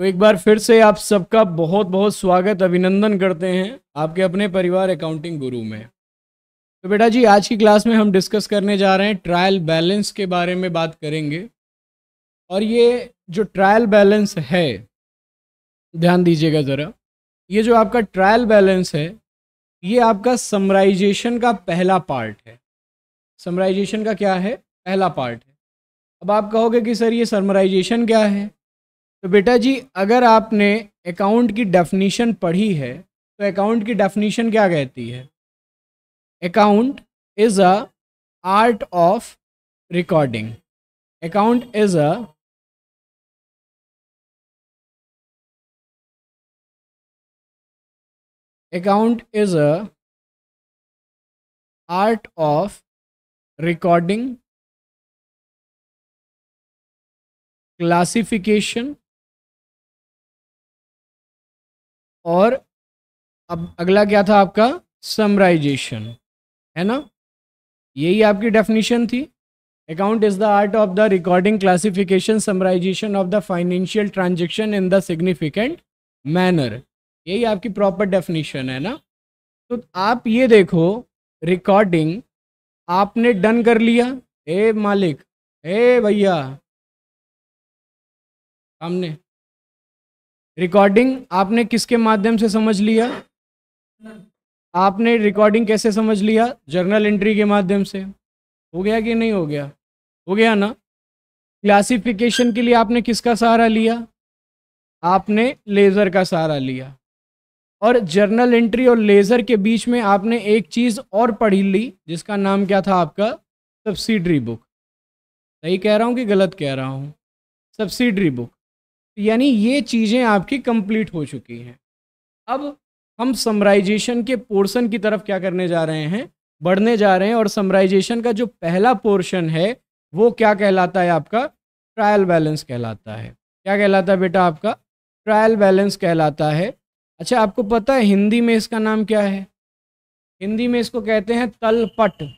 तो एक बार फिर से आप सबका बहुत बहुत स्वागत अभिनंदन करते हैं आपके अपने परिवार अकाउंटिंग गुरु में तो बेटा जी आज की क्लास में हम डिस्कस करने जा रहे हैं ट्रायल बैलेंस के बारे में बात करेंगे और ये जो ट्रायल बैलेंस है ध्यान दीजिएगा ज़रा ये जो आपका ट्रायल बैलेंस है ये आपका समराइजेशन का पहला पार्ट है समराइजेशन का क्या है पहला पार्ट है अब आप कहोगे कि सर ये समराइजेशन क्या है तो बेटा जी अगर आपने अकाउंट की डेफिनीशन पढ़ी है तो अकाउंट की डेफिनीशन क्या कहती है account is a art of recording account is a account is a art of recording classification और अब अगला क्या था आपका समराइजेशन है ना यही आपकी डेफिनेशन थी account is the art of the recording classification summarization of the financial transaction in the significant manner यही आपकी प्रॉपर डेफिनेशन है ना तो आप ये देखो रिकॉर्डिंग आपने डन कर लिया ए मालिक ए भैया हमने रिकॉर्डिंग आपने किसके माध्यम से समझ लिया आपने रिकॉर्डिंग कैसे समझ लिया जर्नल एंट्री के माध्यम से हो गया कि नहीं हो गया हो गया ना क्लासिफिकेशन के लिए आपने किसका सहारा लिया आपने लेज़र का सहारा लिया और जर्नल एंट्री और लेज़र के बीच में आपने एक चीज़ और पढ़ी ली जिसका नाम क्या था आपका सब्सिडरी बुक सही कह रहा हूँ कि गलत कह रहा हूँ सब्सिडरी बुक यानी ये चीज़ें आपकी कंप्लीट हो चुकी हैं अब हम समराइजेशन के पोर्शन की तरफ क्या करने जा रहे हैं बढ़ने जा रहे हैं और समराइजेशन का जो पहला पोर्शन है वो क्या कहलाता है आपका ट्रायल बैलेंस कहलाता है क्या कहलाता है बेटा आपका ट्रायल बैलेंस कहलाता है अच्छा आपको पता है हिंदी में इसका नाम क्या है हिंदी में इसको कहते हैं तलपट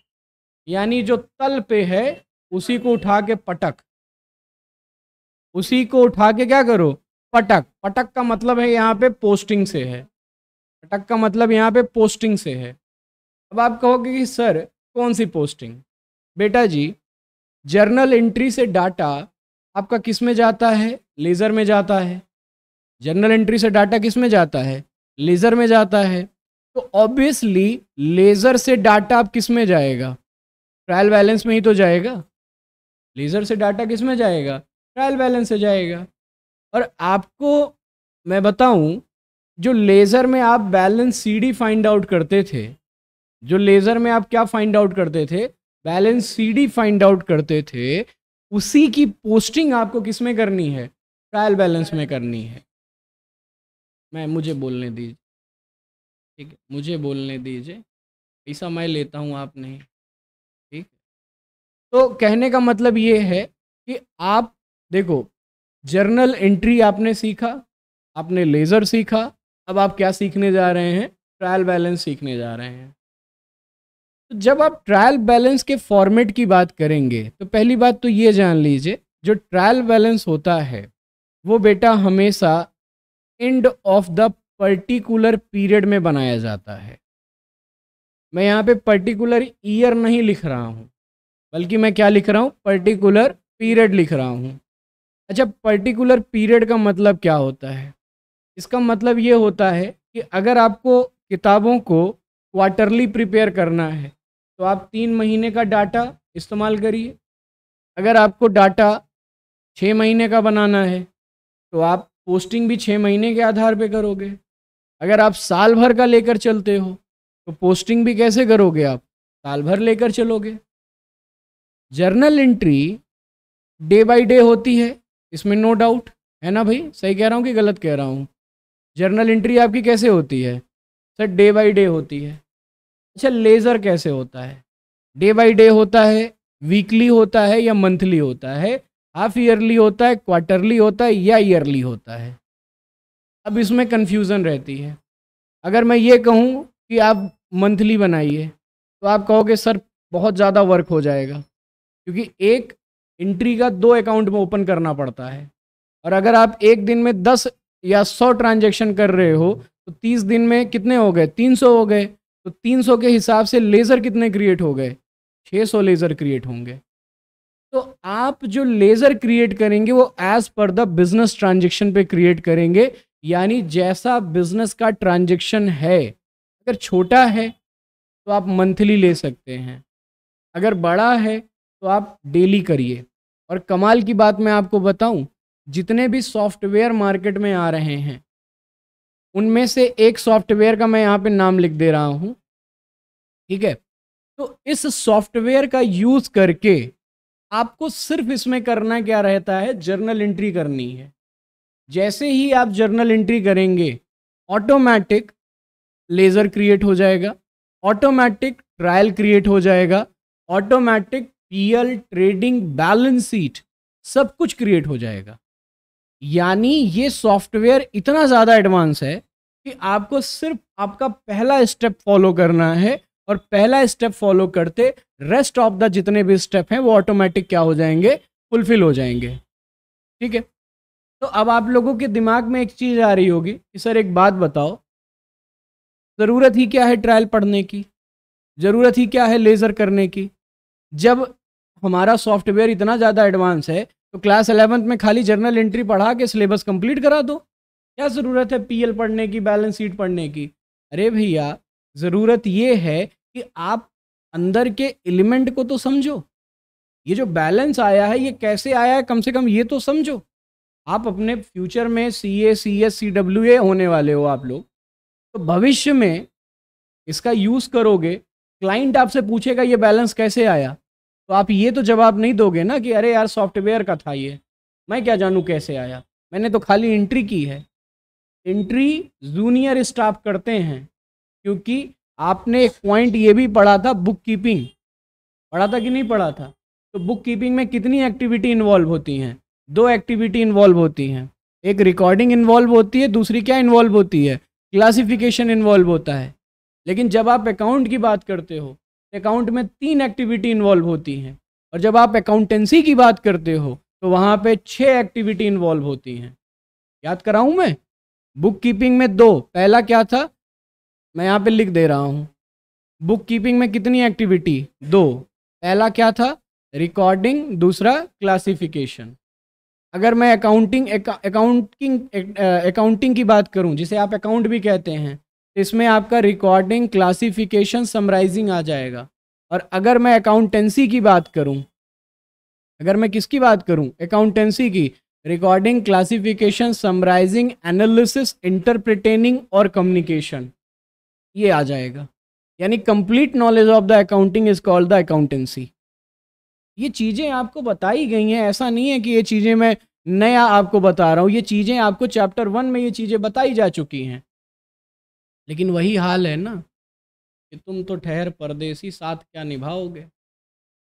यानी जो तल पे है उसी को उठा के पटक उसी को उठा के क्या करो पटक पटक का मतलब है यहाँ पे पोस्टिंग से है पटक का मतलब यहाँ पे पोस्टिंग से है अब आप कहोगे कि सर कौन सी पोस्टिंग बेटा जी जर्नल एंट्री से डाटा आपका किस में जाता है लेज़र में जाता है जर्नल एंट्री से डाटा किस में जाता है लेज़र में जाता है तो ऑब्वियसली लेज़र से डाटा आप किस में जाएगा ट्रायल बैलेंस में ही तो जाएगा लेज़र से डाटा किस में जाएगा ट्रायल बैलेंस हो जाएगा और आपको मैं बताऊं जो लेज़र में आप बैलेंस सीडी फाइंड आउट करते थे जो लेज़र में आप क्या फाइंड आउट करते थे बैलेंस सीडी फाइंड आउट करते थे उसी की पोस्टिंग आपको किस में करनी है ट्रायल बैलेंस में करनी है मैं मुझे बोलने दीजिए ठीक है मुझे बोलने दीजिए पैसा मैं लेता हूँ आप नहीं ठीक तो कहने का मतलब ये है कि आप देखो जर्नल एंट्री आपने सीखा आपने लेज़र सीखा अब आप क्या सीखने जा रहे हैं ट्रायल बैलेंस सीखने जा रहे हैं तो जब आप ट्रायल बैलेंस के फॉर्मेट की बात करेंगे तो पहली बात तो ये जान लीजिए जो ट्रायल बैलेंस होता है वो बेटा हमेशा end of the particular period में बनाया जाता है मैं यहाँ पे पर्टिकुलर ईयर नहीं लिख रहा हूँ बल्कि मैं क्या लिख रहा हूँ पर्टिकुलर पीरियड लिख रहा हूँ अच्छा पर्टिकुलर पीरियड का मतलब क्या होता है इसका मतलब ये होता है कि अगर आपको किताबों को क्वार्टरली प्रिपेयर करना है तो आप तीन महीने का डाटा इस्तेमाल करिए अगर आपको डाटा छः महीने का बनाना है तो आप पोस्टिंग भी छः महीने के आधार पे करोगे अगर आप साल भर का लेकर चलते हो तो पोस्टिंग भी कैसे करोगे आप साल भर लेकर चलोगे journal entry day by day होती है इसमें नो डाउट है ना भाई सही कह रहा हूँ कि गलत कह रहा हूँ जर्नल इंट्री आपकी कैसे होती है सर डे बाई डे होती है अच्छा लेज़र कैसे होता है डे बाई डे होता है वीकली होता है या मंथली होता है हाफ ईयरली होता है क्वार्टरली होता है या ईयरली होता है अब इसमें कन्फ्यूज़न रहती है अगर मैं ये कहूँ कि आप मंथली बनाइए तो आप कहोगे सर बहुत ज़्यादा वर्क हो जाएगा क्योंकि एक एंट्री का दो अकाउंट में ओपन करना पड़ता है और अगर आप एक दिन में दस या सौ ट्रांजेक्शन कर रहे हो तो तीस दिन में कितने हो गए तीन सौ हो गए तो तीन सौ के हिसाब से लेज़र कितने क्रिएट हो गए छः सौ लेज़र क्रिएट होंगे तो आप जो लेज़र क्रिएट करेंगे वो as per the business transaction पे क्रिएट करेंगे यानी जैसा बिजनेस का ट्रांजेक्शन है अगर छोटा है तो आप मंथली ले सकते हैं अगर बड़ा है तो आप डेली करिए और कमाल की बात मैं आपको बताऊं जितने भी सॉफ्टवेयर मार्केट में आ रहे हैं उनमें से एक सॉफ्टवेयर का मैं यहाँ पे नाम लिख दे रहा हूँ ठीक है तो इस सॉफ्टवेयर का यूज़ करके आपको सिर्फ इसमें करना क्या रहता है जर्नल एंट्री करनी है जैसे ही आप जर्नल एंट्री करेंगे ऑटोमेटिक लेज़र क्रिएट हो जाएगा ऑटोमेटिक ट्रायल क्रिएट हो जाएगा automatic PL trading balance sheet सब कुछ क्रिएट हो जाएगा यानी ये सॉफ्टवेयर इतना ज़्यादा एडवांस है कि आपको सिर्फ आपका पहला स्टेप फॉलो करना है और पहला स्टेप फॉलो करते रेस्ट ऑफ द जितने भी स्टेप हैं वो ऑटोमेटिक क्या हो जाएंगे फुलफिल हो जाएंगे ठीक है तो अब आप लोगों के दिमाग में एक चीज़ आ रही होगी कि सर एक बात बताओ ज़रूरत ही क्या है ट्रायल पढ़ने की ज़रूरत ही क्या है लेज़र करने की जब हमारा सॉफ्टवेयर इतना ज़्यादा एडवांस है तो क्लास एलेवंथ में खाली जर्नल एंट्री पढ़ा के सिलेबस कंप्लीट करा दो क्या ज़रूरत है पीएल पढ़ने की बैलेंस शीट पढ़ने की अरे भैया ज़रूरत ये है कि आप अंदर के एलिमेंट को तो समझो ये जो बैलेंस आया है ये कैसे आया है कम से कम ये तो समझो आप अपने फ्यूचर में सी ए C S C W A होने वाले हो आप लोग तो भविष्य में इसका यूज़ करोगे क्लाइंट आपसे पूछेगा ये बैलेंस कैसे आया तो आप ये तो जवाब नहीं दोगे ना कि अरे यार सॉफ्टवेयर का था ये मैं क्या जानूँ कैसे आया मैंने तो खाली एंट्री की है एंट्री जूनियर स्टाफ करते हैं क्योंकि आपने एक पॉइंट ये भी पढ़ा था बुक कीपिंग पढ़ा था कि नहीं पढ़ा था तो बुक कीपिंग में कितनी एक्टिविटी इन्वॉल्व होती हैं दो एक्टिविटी इन्वॉल्व होती हैं एक रिकॉर्डिंग इन्वॉल्व होती है दूसरी क्या इन्वॉल्व होती है क्लासिफिकेशन इन्वॉल्व होता है लेकिन जब आप अकाउंट की बात करते हो अकाउंट में तीन एक्टिविटी इन्वॉल्व होती हैं और जब आप अकाउंटेंसी की बात करते हो तो वहाँ पे छः एक्टिविटी इन्वॉल्व होती हैं याद कराऊँ मैं बुक कीपिंग में दो पहला क्या था मैं यहाँ पे लिख दे रहा हूँ बुक कीपिंग में कितनी एक्टिविटी दो पहला क्या था रिकॉर्डिंग दूसरा क्लासिफिकेशन अगर मैं अकाउंटिंग अकाउंटिंग अकाउंटिंग की बात करूं जिसे आप अकाउंट भी कहते हैं इसमें आपका रिकॉर्डिंग क्लासिफिकेशन समराइजिंग आ जाएगा और अगर मैं अकाउंटेंसी की बात करूं अगर मैं किसकी बात करूं अकाउंटेंसी की recording classification summarizing analysis interpreting और कम्युनिकेशन ये आ जाएगा यानी complete knowledge of the accounting is called the accountancy ये चीज़ें आपको बताई गई हैं ऐसा नहीं है कि ये चीज़ें मैं नया आपको बता रहा हूँ ये चीज़ें आपको चैप्टर वन में ये चीज़ें बताई जा चुकी हैं लेकिन वही हाल है ना कि तुम तो ठहर परदेसी साथ क्या निभाओगे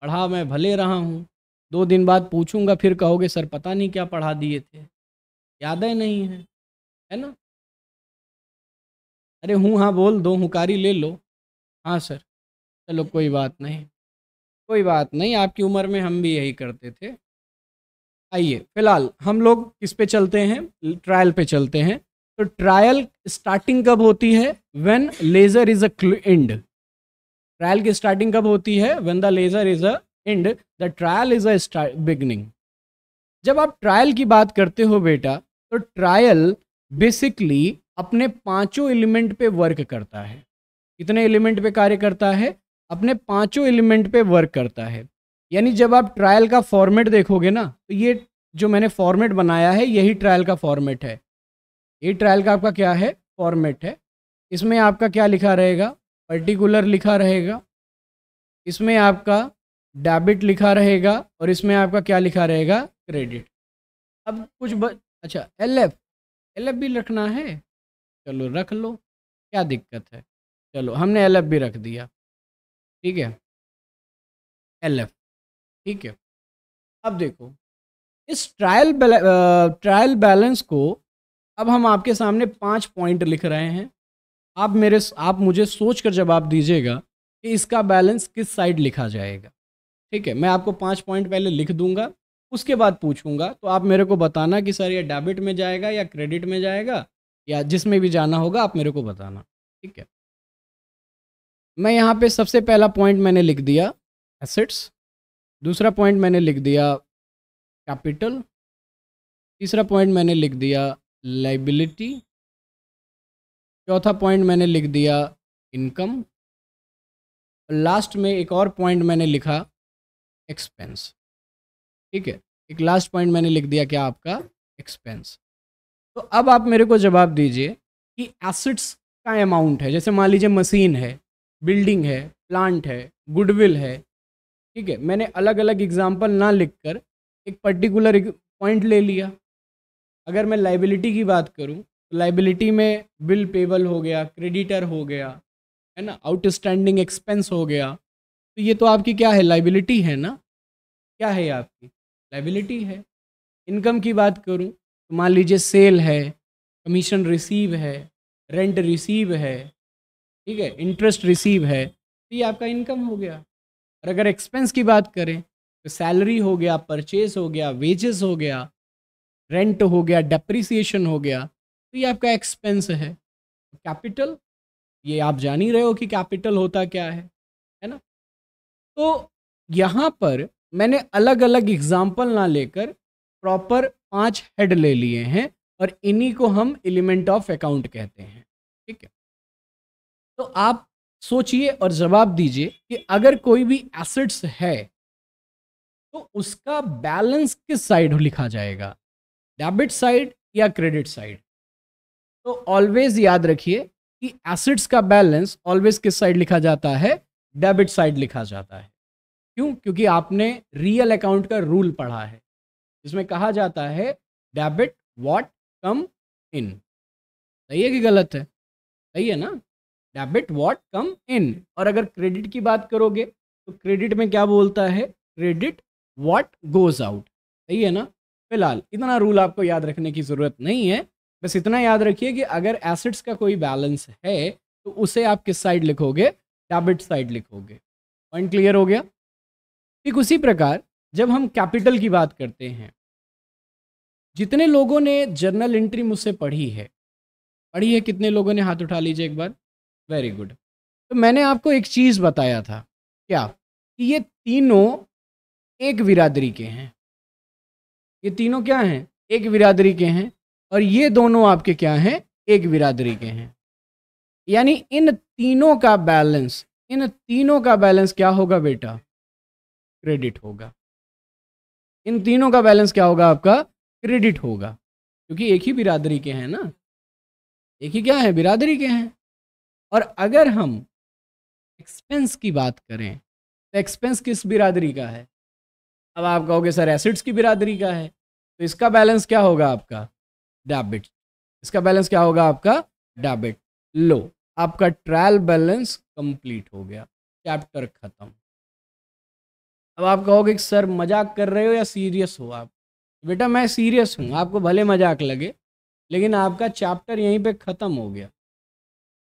पढ़ा मैं भले रहा हूँ दो दिन बाद पूछूंगा फिर कहोगे सर पता नहीं क्या पढ़ा दिए थे यादें नहीं है है ना अरे हूँ हाँ बोल दो हुकारी ले लो हाँ सर चलो कोई बात नहीं कोई बात नहीं आपकी उम्र में हम भी यही करते थे आइए फिलहाल हम लोग किस पे चलते हैं ट्रायल पे चलते हैं तो ट्रायल स्टार्टिंग कब होती है when ledger is a end trial की स्टार्टिंग कब होती है when the ledger is a end the trial is a beginning जब आप ट्रायल की बात करते हो बेटा तो ट्रायल बेसिकली अपने पांचों एलिमेंट पे वर्क करता है कितने एलिमेंट पे कार्य करता है अपने पांचों एलिमेंट पे वर्क करता है यानी जब आप ट्रायल का फॉर्मेट देखोगे ना तो ये जो मैंने फॉर्मेट बनाया है यही ट्रायल का फॉर्मेट है ये ट्रायल का आपका क्या है फॉर्मेट है इसमें आपका क्या लिखा रहेगा पर्टिकुलर लिखा रहेगा इसमें आपका डेबिट लिखा रहेगा और इसमें आपका क्या लिखा रहेगा क्रेडिट अब कुछ ब... अच्छा एल एफ एल एफ भी रखना है चलो रख लो क्या दिक्कत है चलो हमने एल एफ भी रख दिया ठीक है एल एफ ठीक है अब देखो इस ट्रायल ट्रायल बैलेंस को अब हम आपके सामने पाँच पॉइंट लिख रहे हैं आप मेरे आप मुझे सोच कर जवाब दीजिएगा कि इसका बैलेंस किस साइड लिखा जाएगा ठीक है मैं आपको पाँच पॉइंट पहले लिख दूंगा उसके बाद पूछूंगा तो आप मेरे को बताना कि सर ये डेबिट में जाएगा या क्रेडिट में जाएगा या जिसमें भी जाना होगा आप मेरे को बताना ठीक है मैं यहाँ पर सबसे पहला पॉइंट मैंने लिख दिया एसेट्स दूसरा पॉइंट मैंने लिख दिया कैपिटल तीसरा पॉइंट मैंने लिख दिया लाइबिलिटी चौथा पॉइंट मैंने लिख दिया इनकम लास्ट में एक और पॉइंट मैंने लिखा एक्सपेंस ठीक है एक लास्ट पॉइंट मैंने लिख दिया क्या आपका एक्सपेंस तो अब आप मेरे को जवाब दीजिए कि एसिड्स का अमाउंट है जैसे मान लीजिए मशीन है बिल्डिंग है प्लांट है गुडविल है ठीक है मैंने अलग अलग एग्जाम्पल ना लिख कर एक पर्टिकुलर पॉइंट ले लिया अगर मैं लाइबिलिटी की बात करूँ तो लाइबिलिटी में बिल पेबल हो गया क्रेडिटर हो गया है ना आउटस्टैंडिंग एक्सपेंस हो गया तो ये तो आपकी क्या है लाइबिलिटी है ना क्या है आपकी लाइबिलिटी है इनकम की बात करूँ तो मान लीजिए सेल है कमीशन रिसीव है रेंट रिसीव है ठीक है इंटरेस्ट रिसीव है तो ये आपका इनकम हो गया और अगर एक्सपेंस की बात करें तो सैलरी हो गया परचेज हो गया वेजेस हो गया रेंट हो गया डेप्रिसिएशन हो गया तो ये आपका एक्सपेंस है कैपिटल ये आप जान ही रहे हो कि कैपिटल होता क्या है है ना तो यहाँ पर मैंने अलग अलग एग्जाम्पल ना लेकर प्रॉपर पांच हेड ले लिए हैं और इन्हीं को हम एलिमेंट ऑफ अकाउंट कहते हैं ठीक है तो आप सोचिए और जवाब दीजिए कि अगर कोई भी एसेट्स है तो उसका बैलेंस किस साइड लिखा जाएगा डेबिट साइड या क्रेडिट साइड तो ऑलवेज याद रखिए कि एसिड्स का बैलेंस ऑलवेज किस साइड लिखा जाता है डेबिट साइड लिखा जाता है क्यों क्योंकि आपने रियल अकाउंट का रूल पढ़ा है जिसमें कहा जाता है डेबिट वॉट कम इन सही है कि गलत है सही है ना डेबिट वॉट कम इन और अगर क्रेडिट की बात करोगे तो क्रेडिट में क्या बोलता है क्रेडिट वॉट गोज आउट सही है ना फिलहाल इतना रूल आपको याद रखने की ज़रूरत नहीं है बस इतना याद रखिए कि अगर एसेट्स का कोई बैलेंस है तो उसे आप किस साइड लिखोगे डेबिट साइड लिखोगे पॉइंट क्लियर हो गया ठीक उसी प्रकार जब हम कैपिटल की बात करते हैं जितने लोगों ने जर्नल एंट्री मुझसे पढ़ी है पढ़ी है कितने लोगों ने हाथ उठा लीजिए एक बार वेरी गुड तो मैंने आपको एक चीज़ बताया था क्या कि ये तीनों एक बिरादरी के हैं ये तीनों क्या हैं एक बिरादरी के हैं और ये दोनों आपके क्या हैं एक बिरादरी के हैं यानी इन तीनों का बैलेंस इन तीनों का बैलेंस क्या होगा बेटा क्रेडिट होगा इन तीनों का बैलेंस क्या होगा आपका क्रेडिट होगा क्योंकि एक ही बिरादरी के हैं ना एक ही क्या है बिरादरी के हैं और अगर हम एक्सपेंस की बात करें तो एक्सपेंस किस बिरादरी का है अब आप कहोगे सर एसिड्स की बिरादरी का है तो इसका बैलेंस क्या होगा आपका डेबिट इसका बैलेंस क्या होगा आपका डेबिट लो आपका ट्रायल बैलेंस कंप्लीट हो गया चैप्टर खत्म अब आप कहोगे कि सर मजाक कर रहे हो या सीरियस हो आप बेटा मैं सीरियस हूँ आपको भले मजाक लगे लेकिन आपका चैप्टर यहीं पे ख़त्म हो गया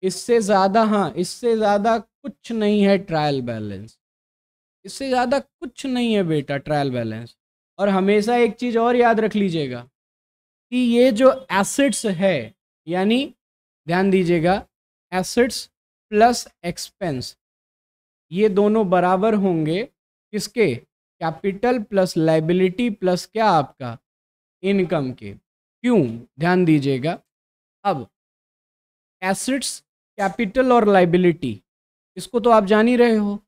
इससे ज़्यादा हाँ इससे ज़्यादा कुछ नहीं है ट्रायल बैलेंस इससे ज़्यादा कुछ नहीं है बेटा ट्रायल बैलेंस और हमेशा एक चीज़ और याद रख लीजिएगा कि ये जो एसेट्स है यानी ध्यान दीजिएगा एसेट्स प्लस एक्सपेंस ये दोनों बराबर होंगे किसके कैपिटल प्लस लाइबिलिटी प्लस क्या आपका इनकम के क्यों ध्यान दीजिएगा अब एसेट्स कैपिटल और लाइबिलिटी इसको तो आप जान ही रहे हो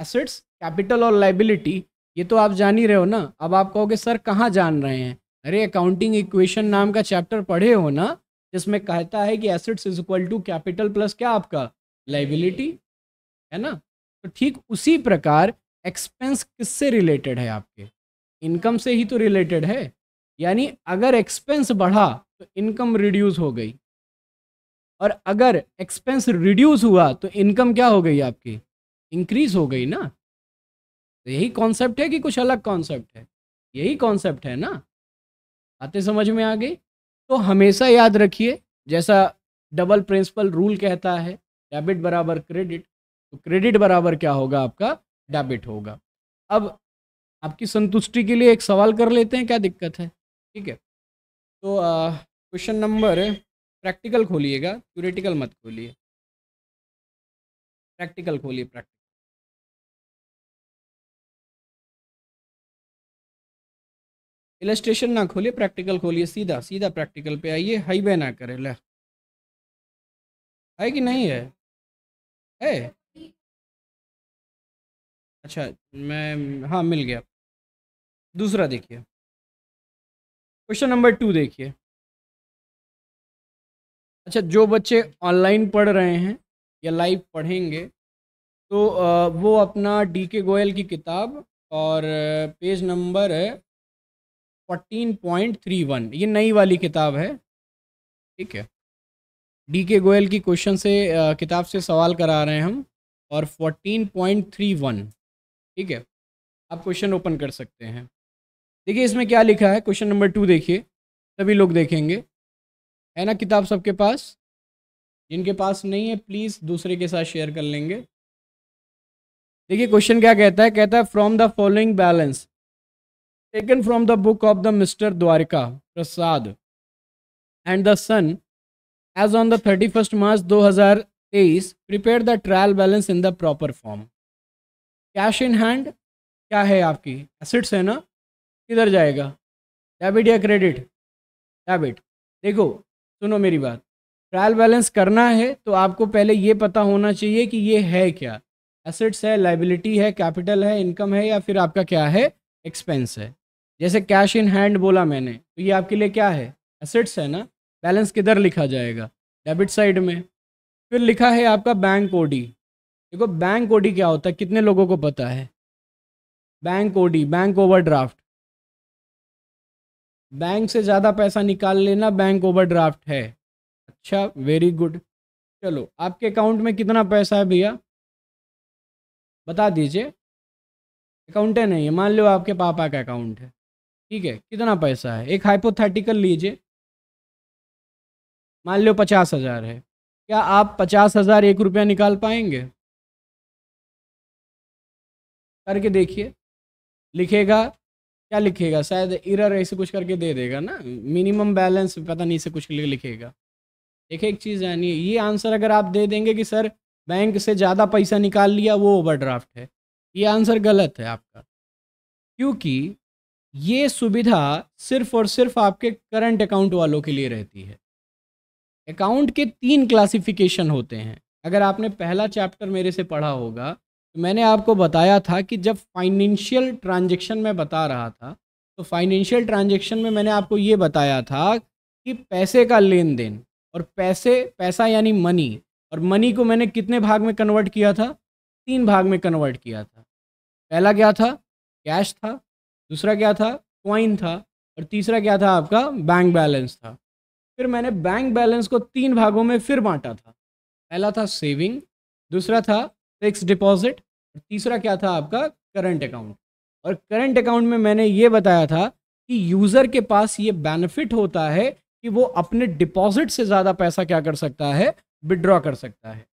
एसेट्स कैपिटल और लाइबिलिटी ये तो आप जान ही रहे हो ना अब आप कहोगे सर कहाँ जान रहे हैं अरे अकाउंटिंग इक्वेशन नाम का चैप्टर पढ़े हो ना जिसमें कहता है कि assets is equal to capital plus क्या आपका लाइबिलिटी है ना तो ठीक उसी प्रकार एक्सपेंस किससे रिलेटेड है आपके इनकम से ही तो रिलेटेड है यानी अगर एक्सपेंस बढ़ा तो इनकम रिड्यूस हो गई और अगर एक्सपेंस रिड्यूस हुआ तो इनकम क्या हो गई आपकी इंक्रीज हो गई ना तो यही कॉन्सेप्ट है कि कुछ अलग कॉन्सेप्ट है यही कॉन्सेप्ट है ना आते समझ में आ गई तो हमेशा याद रखिए जैसा डबल प्रिंसिपल रूल कहता है डेबिट बराबर क्रेडिट तो क्रेडिट बराबर क्या होगा आपका डेबिट होगा अब आपकी संतुष्टि के लिए एक सवाल कर लेते हैं क्या दिक्कत है ठीक है तो क्वेश्चन नंबर प्रैक्टिकल खोलिएगा थ्योरेटिकल मत खोलिए प्रैक्टिकल खोलिए प्रैक्टिकल इलेस्ट्रेशन ना खोलिए प्रैक्टिकल खोलिए सीधा सीधा प्रैक्टिकल पे आइए हाईवे ना करे ले है कि नहीं है है अच्छा मैं हाँ मिल गया दूसरा देखिए क्वेश्चन नंबर टू देखिए अच्छा जो बच्चे ऑनलाइन पढ़ रहे हैं या लाइव पढ़ेंगे तो वो अपना डी के गोयल की किताब और page number fourteen point three one ये नई वाली किताब है ठीक है डी के गोयल की क्वेश्चन से किताब से सवाल करा रहे हैं हम और फोर्टीन पॉइंट थ्री वन ठीक है आप क्वेश्चन ओपन कर सकते हैं देखिए इसमें क्या लिखा है क्वेश्चन नंबर टू देखिए सभी लोग देखेंगे है ना किताब सबके पास जिनके पास नहीं है प्लीज़ दूसरे के साथ शेयर कर लेंगे देखिए क्वेश्चन क्या कहता है कहता है from the following balance taken from the book of the Mr. Dwarka Prasad and the Sun as on the 31st March 2023 prepare the trial balance in the proper form cash in hand क्या है आपकी acids है ना किधर जाएगा debit या credit debit देखो सुनो मेरी बात ट्रायल बैलेंस करना है तो आपको पहले ये पता होना चाहिए कि ये है क्या एसेट्स है लाइबिलिटी है कैपिटल है इनकम है या फिर आपका क्या है एक्सपेंस है जैसे कैश इन हैंड बोला मैंने तो ये आपके लिए क्या है एसेट्स है ना बैलेंस किधर लिखा जाएगा डेबिट साइड में फिर लिखा है आपका बैंक ओडी देखो बैंक ओडी क्या होता है कितने लोगों को पता है bank OD bank overdraft bank से ज़्यादा पैसा निकाल लेना बैंक ओवरड्राफ्ट है अच्छा वेरी गुड चलो आपके अकाउंट में कितना पैसा है भैया बता दीजिए अकाउंट है नहीं मान लो आपके पापा का अकाउंट है ठीक है कितना पैसा है एक हाइपोथेटिकल लीजिए मान लो पचास हजार है क्या आप पचास हजार एक रुपया निकाल पाएंगे करके देखिए लिखेगा क्या लिखेगा शायद इरर ऐसे कुछ करके दे देगा ना मिनिमम बैलेंस पता नहीं से कुछ लिखेगा देखिए एक चीज़ जानिए ये आंसर अगर आप दे देंगे कि सर बैंक से ज़्यादा पैसा निकाल लिया वो ओवरड्राफ्ट है ये आंसर गलत है आपका क्योंकि ये सुविधा सिर्फ और सिर्फ आपके करंट अकाउंट वालों के लिए रहती है अकाउंट के तीन क्लासिफिकेशन होते हैं अगर आपने पहला चैप्टर मेरे से पढ़ा होगा तो मैंने आपको बताया था कि जब फाइनेंशियल ट्रांजेक्शन में बता रहा था तो फाइनेंशियल ट्रांजेक्शन में मैंने आपको ये बताया था कि पैसे का लेन देन और पैसे पैसा यानी मनी और मनी को मैंने कितने भाग में कन्वर्ट किया था तीन भाग में कन्वर्ट किया था पहला क्या था कैश था दूसरा क्या था क्वाइन था और तीसरा क्या था आपका बैंक बैलेंस था फिर मैंने बैंक बैलेंस को तीन भागों में फिर बांटा था पहला था सेविंग दूसरा था फिक्स डिपॉजिट और तीसरा क्या था आपका करंट अकाउंट और करंट अकाउंट में मैंने ये बताया था कि यूज़र के पास ये बेनिफिट होता है कि वो अपने डिपॉजिट से ज़्यादा पैसा क्या कर सकता है विड्रॉ कर सकता है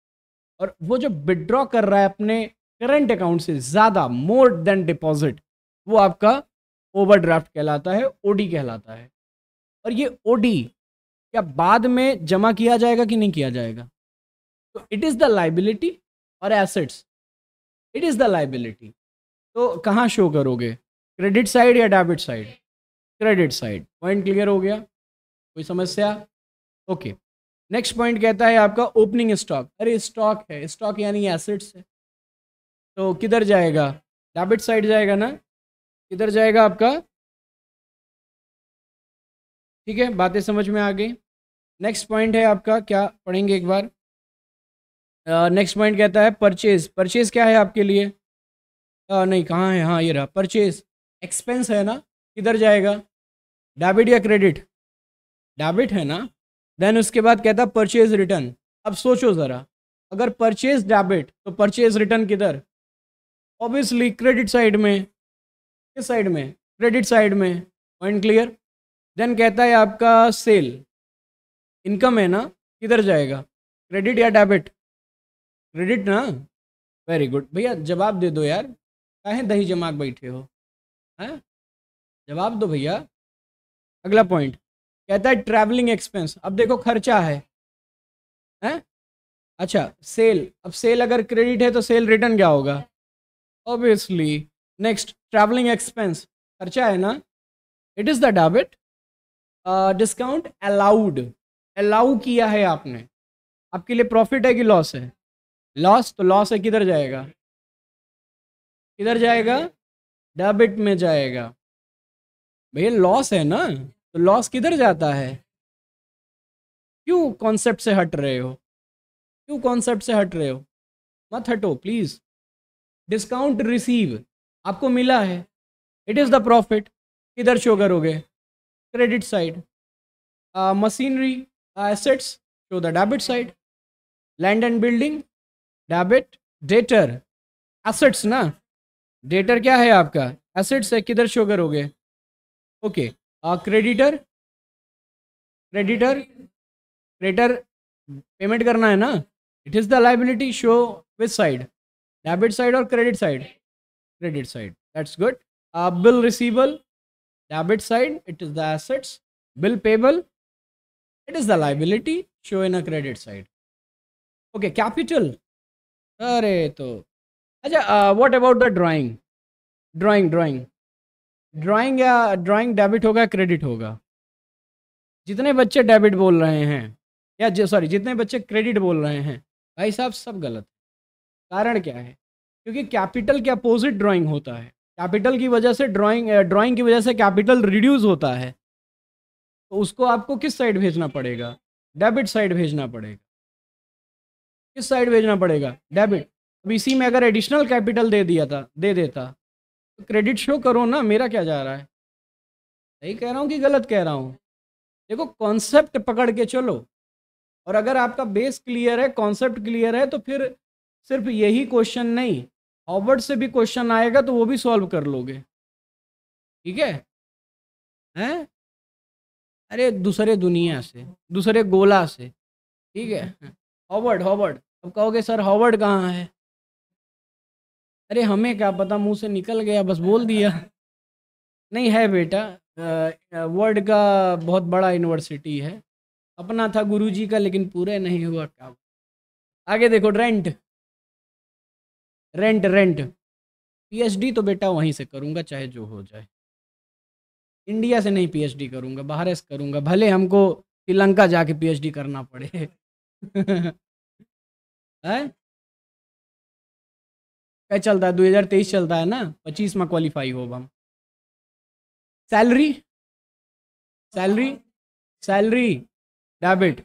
और वो जो विड्रॉ कर रहा है अपने करंट अकाउंट से ज़्यादा मोर देन डिपॉजिट वो आपका ओवरड्राफ्ट कहलाता है ओडी कहलाता है और ये ओडी क्या बाद में जमा किया जाएगा कि नहीं किया जाएगा तो इट इज़ द लाइबिलिटी और assets it is the liability तो कहाँ शो करोगे क्रेडिट साइड या debit side credit side point clear हो गया कोई समस्या ओके नेक्स्ट पॉइंट कहता है आपका ओपनिंग स्टॉक अरे स्टॉक है स्टॉक यानी एसेट्स है तो किधर जाएगा डेबिट साइड जाएगा ना किधर जाएगा आपका ठीक है बातें समझ में आ गई नेक्स्ट पॉइंट है आपका क्या पढ़ेंगे एक बार नेक्स्ट uh, पॉइंट कहता है परचेज परचेज क्या है आपके लिए uh, नहीं कहाँ है हाँ ये रहा परचेज एक्सपेंस है ना किधर जाएगा डेबिट या क्रेडिट डेबिट है ना देन उसके बाद कहता है परचेज रिटर्न अब सोचो ज़रा अगर परचेज डेबिट तो परचेज रिटर्न किधर ऑब्वियसली क्रेडिट साइड में किस साइड में क्रेडिट साइड में पॉइंट क्लियर देन कहता है आपका सेल इनकम है ना किधर जाएगा क्रेडिट या डेबिट क्रेडिट ना वेरी गुड भैया जवाब दे दो यार कहें दही जमाक बैठे हो हैं हाँ? जवाब दो भैया अगला पॉइंट कहता है ट्रैवलिंग एक्सपेंस अब देखो खर्चा है हैं हाँ? अच्छा सेल अब सेल अगर क्रेडिट है तो सेल रिटर्न क्या होगा ऑब्वियसली नेक्स्ट ट्रैवलिंग एक्सपेंस खर्चा है ना it is the debit discount allowed allow किया है आपने आपके लिए प्रॉफिट है कि लॉस है लॉस तो लॉस है किधर जाएगा किधर जाएगा डेबिट में जाएगा भैया लॉस है ना तो लॉस किधर जाता है क्यों कॉन्सेप्ट से हट रहे हो क्यों कॉन्सेप्ट से हट रहे हो मत हटो प्लीज़ डिस्काउंट रिसीव आपको मिला है इट इज़ द प्रॉफिट किधर शो करोगे credit side machinery assets show the debit side land and building debit debtor assets ना डेटर क्या है आपका एसेट्स है किधर शो करोगे okay creditor creditor creditor payment करना है ना it is the liability show with side debit side और credit side credit side. That's good. Uh, bill receivable, debit side, it is the assets. Bill payable, it is the liability show in a credit side. Okay, capital. Are to. Achha, uh, what about the drawing? Drawing, drawing. Drawing या drawing debit होगा credit होगा जितने बच्चे debit बोल रहे हैं या sorry जितने बच्चे क्रेडिट बोल रहे हैं भाई साहब सब गलत कारण क्या है क्योंकि कैपिटल के अपोजिट ड्राइंग होता है कैपिटल की वजह से ड्राइंग ड्राइंग की वजह से कैपिटल रिड्यूस होता है तो उसको आपको किस साइड भेजना पड़ेगा डेबिट साइड भेजना पड़ेगा किस साइड भेजना पड़ेगा डेबिट अब इसी में अगर एडिशनल कैपिटल दे दिया था दे देता तो क्रेडिट शो करो ना मेरा क्या जा रहा है सही कह रहा हूँ कि गलत कह रहा हूँ देखो कॉन्सेप्ट पकड़ के चलो और अगर आपका बेस क्लियर है कॉन्सेप्ट क्लियर है तो फिर सिर्फ यही क्वेश्चन नहीं हॉवर्ड से भी क्वेश्चन आएगा तो वो भी सॉल्व कर लोगे ठीक है हैं अरे दूसरे दुनिया से दूसरे गोला से ठीक है हॉवर्ड हॉवर्ड अब कहोगे सर हॉवर्ड कहाँ है अरे हमें क्या पता मुंह से निकल गया बस बोल दिया नहीं है बेटा वर्ल्ड का बहुत बड़ा यूनिवर्सिटी है अपना था गुरुजी का लेकिन पूरे नहीं हुआ क्या आगे देखो ट्रेंट रेंट रेंट पीएचडी तो बेटा वहीं से करूंगा चाहे जो हो जाए इंडिया से नहीं पीएचडी करूंगा बाहर से करूँगा भले हमको श्रीलंका जाके पीएचडी करना पड़े है क्या चलता है 2023 चलता है ना पच्चीस में क्वालिफाई हो हम salary salary salary debit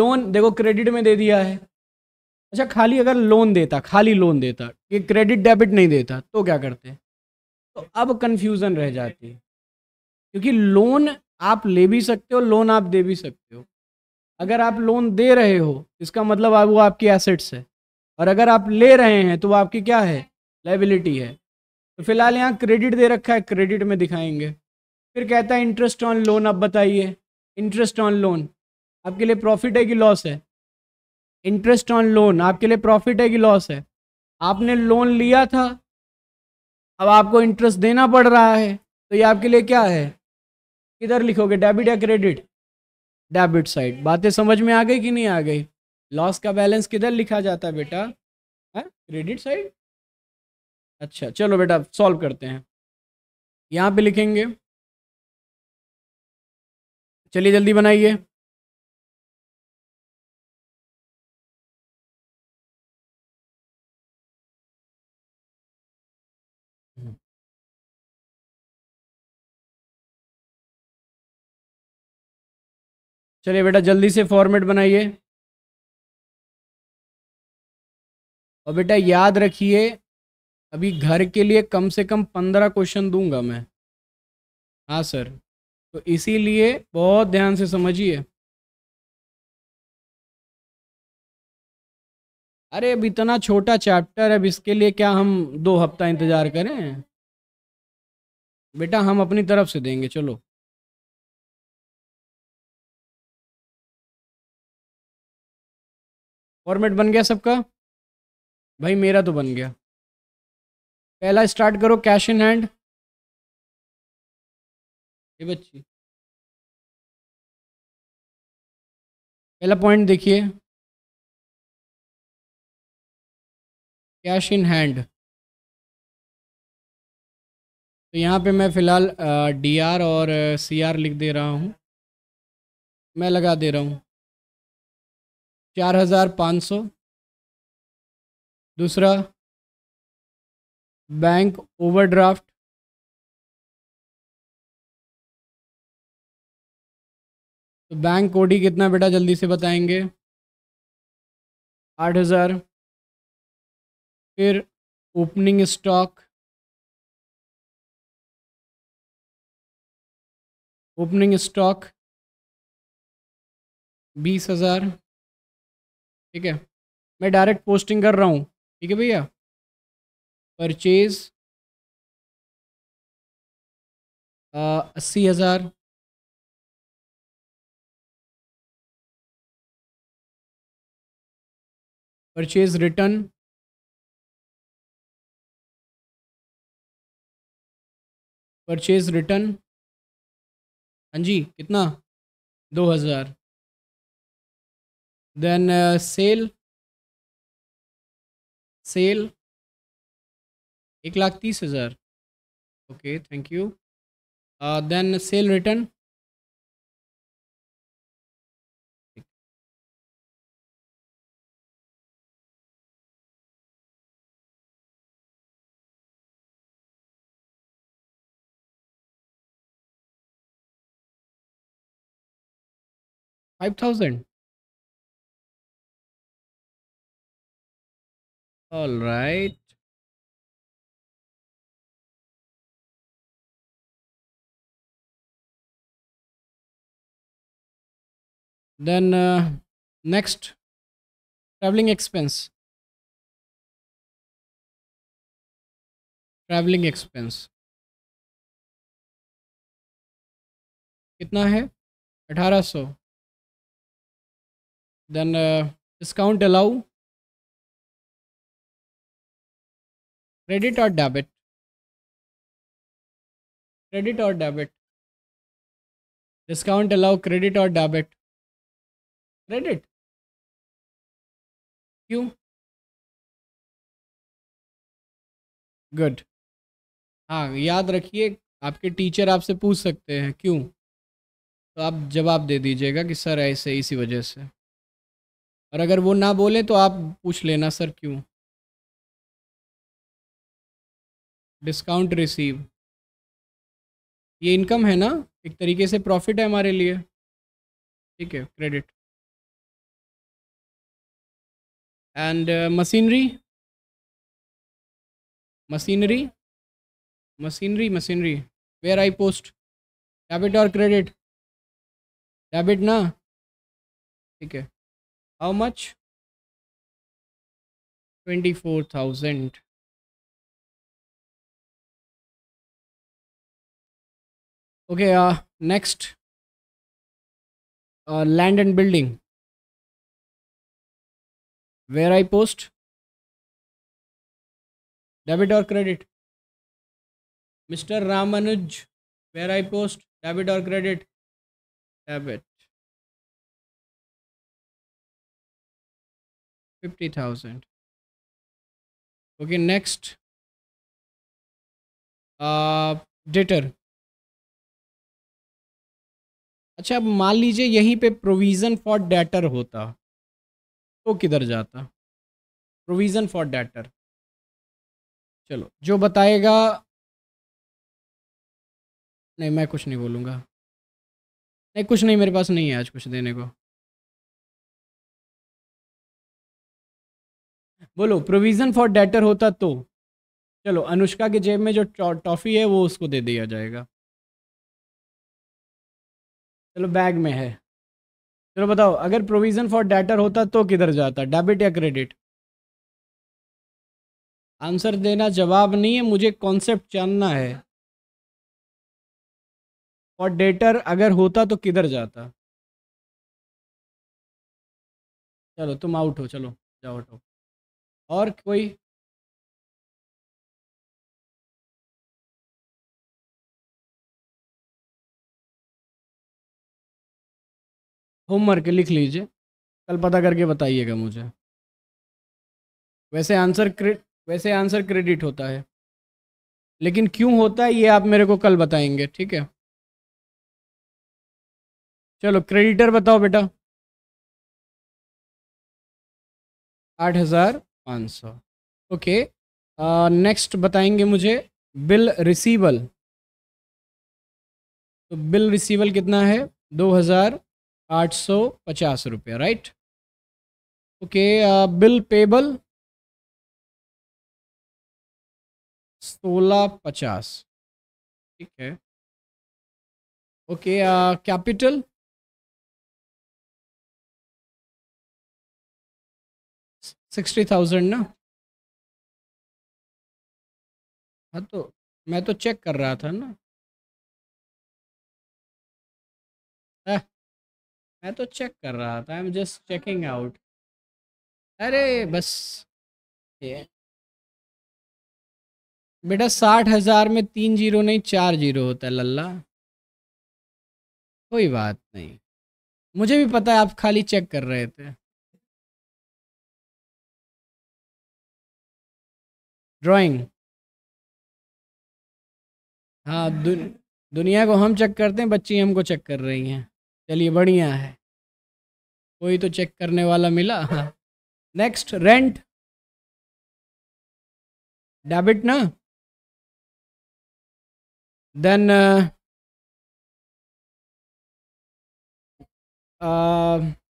loan देखो क्रेडिट में दे दिया है अच्छा खाली अगर लोन देता खाली लोन देता ये क्रेडिट डेबिट नहीं देता तो क्या करते तो अब कन्फ्यूज़न रह जाती क्योंकि लोन आप ले भी सकते हो लोन आप दे भी सकते हो अगर आप लोन दे रहे हो इसका मतलब आप वो आपकी एसेट्स है और अगर आप ले रहे हैं तो वो आपकी क्या है लाइबिलिटी है तो फिलहाल यहाँ क्रेडिट दे रखा है क्रेडिट में दिखाएंगे फिर कहता है इंटरेस्ट ऑन लोन आप बताइए इंटरेस्ट ऑन लोन आपके लिए प्रॉफिट है कि लॉस है इंटरेस्ट ऑन लोन आपके लिए प्रॉफिट है कि लॉस है आपने लोन लिया था अब आपको इंटरेस्ट देना पड़ रहा है तो ये आपके लिए क्या है किधर लिखोगे डेबिट या क्रेडिट डेबिट साइड बातें समझ में आ गई कि नहीं आ गई लॉस का बैलेंस किधर लिखा जाता है बेटा क्रेडिट हाँ, साइड अच्छा चलो बेटा सॉल्व करते हैं यहाँ पे लिखेंगे चलिए जल्दी बनाइए चलिए बेटा जल्दी से फॉर्मेट बनाइए और बेटा याद रखिए अभी घर के लिए कम से कम पंद्रह क्वेश्चन दूंगा मैं हाँ सर तो इसीलिए बहुत ध्यान से समझिए अरे अब इतना छोटा चैप्टर अब इसके लिए क्या हम दो हफ्ता इंतज़ार करें बेटा हम अपनी तरफ से देंगे चलो फॉर्मेट बन गया सबका भाई मेरा तो बन गया पहला स्टार्ट करो कैश इन हैंड ये बच्ची पहला पॉइंट देखिए कैश इन हैंड तो यहाँ पे मैं फ़िलहाल डी आर और सी आर लिख दे रहा हूँ मैं लगा दे रहा हूँ चार हज़ार पाँच सौ दूसरा बैंक ओवरड्राफ्ट तो बैंक कोडी कितना बेटा जल्दी से बताएंगे आठ हज़ार फिर ओपनिंग स्टॉक ओपनिंग स्टॉक बीस हज़ार ठीक है मैं डायरेक्ट पोस्टिंग कर रहा हूँ ठीक है भैया परचेज अस्सी हज़ार परचेज रिटर्न परचेज रिटर्न हाँ जी कितना दो हज़ार then uh, sale सेल एक लाख तीस हज़ार okay thank you then sale return five thousand all right then uh, next traveling expense traveling expense कितना है अठारह सौ देन डिस्काउंट अलाउ क्रेडिट और डेबिट क्रेडिट और डेबिट डिस्काउंट अलाउ क्रेडिट और डेबिट क्रेडिट क्यों गुड हाँ याद रखिए आपके टीचर आपसे पूछ सकते हैं क्यों तो आप जवाब दे दीजिएगा कि सर ऐसे इसी वजह से और अगर वो ना बोले तो आप पूछ लेना सर क्यों डिस्काउंट रिसीव ये इनकम है ना एक तरीके से प्रॉफिट है हमारे लिए ठीक है credit and machinery machinery machinery machinery where I post debit और क्रेडिट डेबिट ना ठीक है how much twenty four thousand okay uh next uh land and building where i post debit or credit mr ramanuj where i post debit or credit debit 50000 okay next uh debtor अच्छा अब मान लीजिए यहीं पे provision for debtor होता तो किधर जाता प्रोविज़न फॉर डेटर चलो जो बताएगा नहीं मैं कुछ नहीं बोलूँगा नहीं कुछ नहीं मेरे पास नहीं है आज कुछ देने को बोलो प्रोविज़न फॉर डेटर होता तो चलो अनुष्का के जेब में जो टॉफ़ी है वो उसको दे दिया जाएगा चलो बैग में है चलो बताओ अगर प्रोविजन फॉर डेटर होता तो किधर जाता डेबिट या क्रेडिट आंसर देना जवाब नहीं है मुझे कॉन्सेप्ट जानना है और डेटर अगर होता तो किधर जाता चलो तुम आउट हो चलो जाओ हटो और कोई होमवर्क लिख लीजिए कल पता करके बताइएगा मुझे वैसे आंसर क्रेड वैसे आंसर क्रेडिट होता है लेकिन क्यों होता है ये आप मेरे को कल बताएंगे ठीक है चलो क्रेडिटर बताओ बेटा आठ हज़ार पाँच सौ ओके नेक्स्ट बताएंगे मुझे बिल रिसीवल तो बिल रिसीवल कितना है दो हज़ार आठ सौ पचास रुपये राइट ओके बिल पेबल सोलह पचास ठीक है ओके कैपिटल सिक्सटी थाउजेंड ना हाँ तो मैं तो चेक कर रहा था ना मैं तो चेक कर रहा था I am just checking out अरे बस ये बेटा साठ हज़ार में तीन जीरो नहीं चार जीरो होता है लल्ला कोई बात नहीं मुझे भी पता है आप खाली चेक कर रहे थे ड्राइंग हाँ दु, दुनिया को हम चेक करते हैं बच्ची हमको चेक कर रही हैं चलिए बढ़िया है कोई तो चेक करने वाला मिला नेक्स्ट रेंट डेबिट ना देन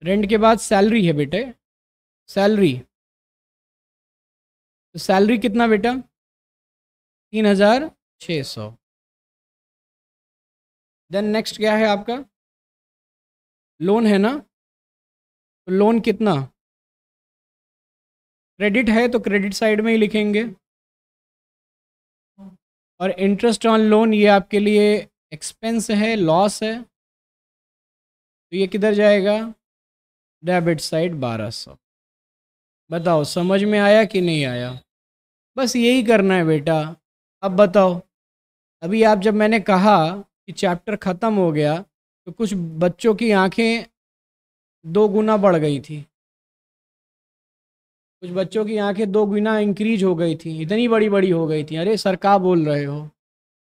रेंट uh, के बाद सैलरी है बेटे सैलरी तो सैलरी कितना बेटा तीन हज़ार छः सौ देन नेक्स्ट क्या है आपका लोन है ना तो लोन कितना क्रेडिट है तो क्रेडिट साइड में ही लिखेंगे और इंटरेस्ट ऑन लोन ये आपके लिए एक्सपेंस है लॉस है तो ये किधर जाएगा डेबिट साइड बारह सौ बताओ समझ में आया कि नहीं आया बस यही करना है बेटा अब बताओ अभी आप जब मैंने कहा कि चैप्टर ख़त्म हो गया तो कुछ बच्चों की आंखें दो गुना बढ़ गई थी कुछ बच्चों की आंखें दो गुना इंक्रीज हो गई थी इतनी बड़ी बड़ी हो गई थी अरे सर का बोल रहे हो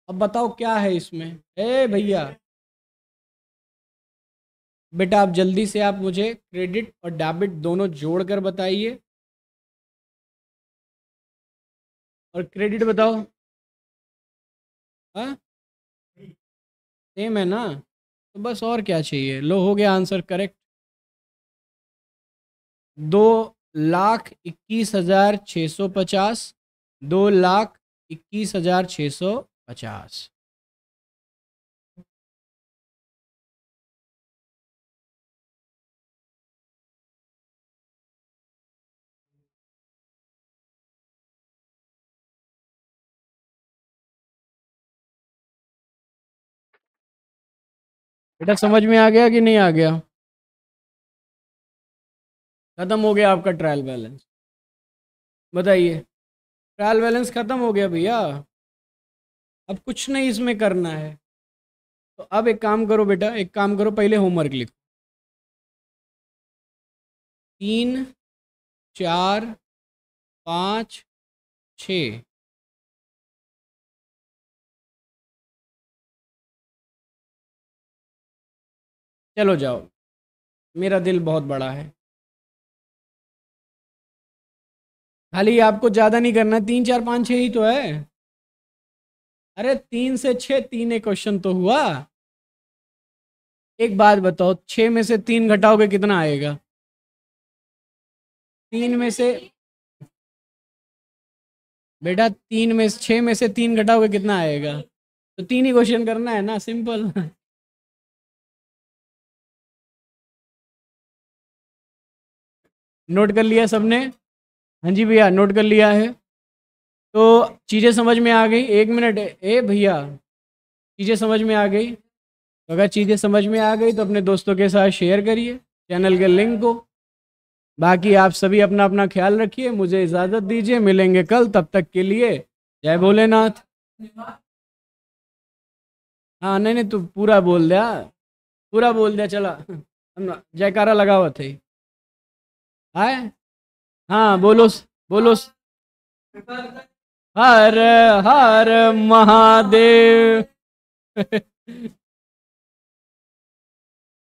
अब बताओ क्या है इसमें ए भैया बेटा आप जल्दी से आप मुझे क्रेडिट और डेबिट दोनों जोड़ कर बताइए और क्रेडिट बताओ हाँ सेम है ना तो बस और क्या चाहिए लो हो गया आंसर करेक्ट दो लाख इक्कीस हज़ार छः सौ पचास दो लाख इक्कीस हज़ार छः सौ पचास बेटा समझ में आ गया कि नहीं आ गया खत्म हो गया आपका ट्रायल बैलेंस बताइए ट्रायल बैलेंस खत्म हो गया भैया अब कुछ नहीं इसमें करना है तो अब एक काम करो बेटा एक काम करो पहले होमवर्क लिखो तीन चार पाँच छ चलो जाओ मेरा दिल बहुत बड़ा है खाली आपको ज़्यादा नहीं करना तीन चार पाँच छः ही तो है अरे तीन से छः तीन एक क्वेश्चन तो हुआ एक बात बताओ छः में से तीन घटाओगे कितना आएगा तीन में से बेटा तीन में छः में से तीन घटाओगे कितना आएगा तो तीन ही क्वेश्चन करना है ना सिंपल नोट कर लिया सबने हाँ जी भैया नोट कर लिया है तो चीज़ें समझ में आ गई एक मिनट ए भैया चीज़ें समझ में आ गई तो अगर चीज़ें समझ में आ गई तो अपने दोस्तों के साथ शेयर करिए चैनल के लिंक को बाकी आप सभी अपना अपना ख्याल रखिए मुझे इजाज़त दीजिए मिलेंगे कल तब तक के लिए जय भोलेनाथ हाँ नहीं नहीं तू पूरा बोल दिया हाँ। पूरा बोल दिया चला जयकारा लगा हुआ थे है हाँ बोलो बोलो हर हर महादेव